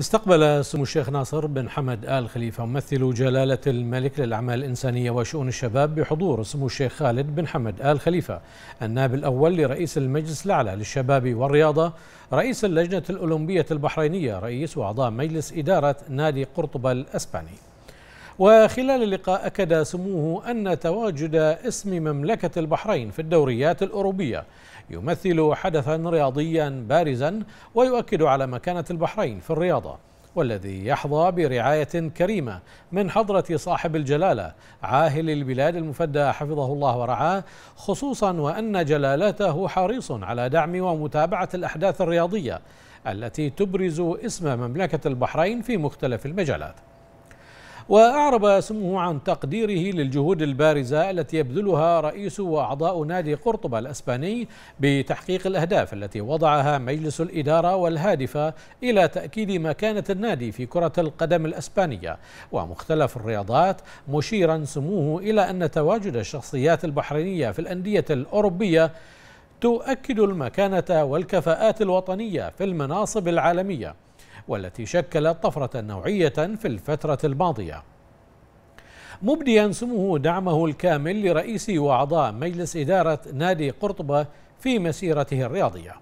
استقبل سمو الشيخ ناصر بن حمد آل خليفة ممثل جلالة الملك للأعمال الإنسانية وشؤون الشباب بحضور سمو الشيخ خالد بن حمد آل خليفة النائب الأول لرئيس المجلس الأعلى للشباب والرياضة رئيس اللجنة الأولمبية البحرينية رئيس وأعضاء مجلس إدارة نادي قرطبة الأسباني وخلال اللقاء أكد سموه أن تواجد اسم مملكة البحرين في الدوريات الأوروبية يمثل حدثا رياضيا بارزا ويؤكد على مكانة البحرين في الرياضة والذي يحظى برعاية كريمة من حضرة صاحب الجلالة عاهل البلاد المفدى حفظه الله ورعاه خصوصا وأن جلالته حريص على دعم ومتابعة الأحداث الرياضية التي تبرز اسم مملكة البحرين في مختلف المجالات وأعرب سموه عن تقديره للجهود البارزة التي يبذلها رئيس وأعضاء نادي قرطبة الأسباني بتحقيق الأهداف التي وضعها مجلس الإدارة والهادفة إلى تأكيد مكانة النادي في كرة القدم الأسبانية ومختلف الرياضات مشيرا سموه إلى أن تواجد الشخصيات البحرينية في الأندية الأوروبية تؤكد المكانة والكفاءات الوطنية في المناصب العالمية والتي شكلت طفرة نوعية في الفترة الماضية مبديا سموه دعمه الكامل لرئيس وأعضاء مجلس إدارة نادي قرطبة في مسيرته الرياضية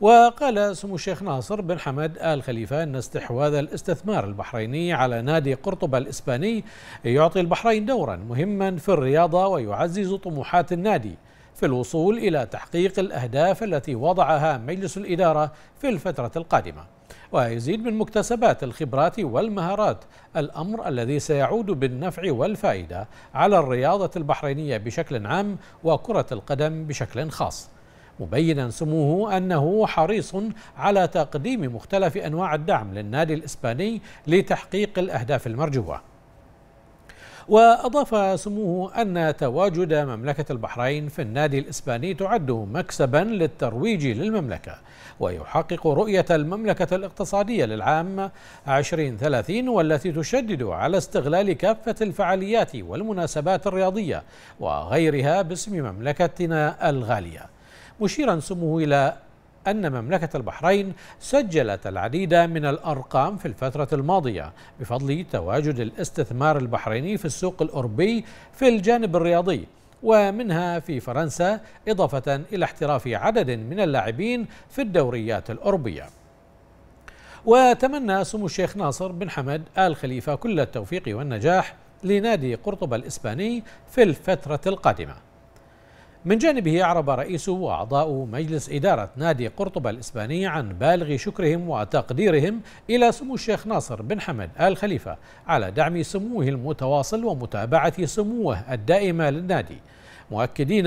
وقال سمو الشيخ ناصر بن حمد آل خليفة أن استحواذ الاستثمار البحريني على نادي قرطبة الإسباني يعطي البحرين دورا مهما في الرياضة ويعزز طموحات النادي في الوصول إلى تحقيق الأهداف التي وضعها مجلس الإدارة في الفترة القادمة ويزيد من مكتسبات الخبرات والمهارات الأمر الذي سيعود بالنفع والفائدة على الرياضة البحرينية بشكل عام وكرة القدم بشكل خاص مبينا سموه أنه حريص على تقديم مختلف أنواع الدعم للنادي الإسباني لتحقيق الأهداف المرجوة وأضاف سموه أن تواجد مملكة البحرين في النادي الإسباني تعد مكسبا للترويج للمملكة ويحقق رؤية المملكة الاقتصادية للعام 2030 والتي تشدد على استغلال كافة الفعاليات والمناسبات الرياضية وغيرها باسم مملكتنا الغالية مشيرا سموه إلى أن مملكة البحرين سجلت العديد من الأرقام في الفترة الماضية بفضل تواجد الاستثمار البحريني في السوق الأوروبي في الجانب الرياضي ومنها في فرنسا إضافة إلى احتراف عدد من اللاعبين في الدوريات الأوروبية وتمنى سمو الشيخ ناصر بن حمد آل خليفة كل التوفيق والنجاح لنادي قرطبة الإسباني في الفترة القادمة من جانبه أعرب رئيس وأعضاء مجلس إدارة نادي قرطبة الإسباني عن بالغ شكرهم وتقديرهم إلى سمو الشيخ ناصر بن حمد آل خليفة على دعم سموه المتواصل ومتابعة سموه الدائمة للنادي مؤكدين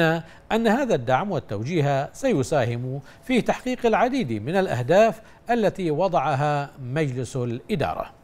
أن هذا الدعم والتوجيه سيساهم في تحقيق العديد من الأهداف التي وضعها مجلس الإدارة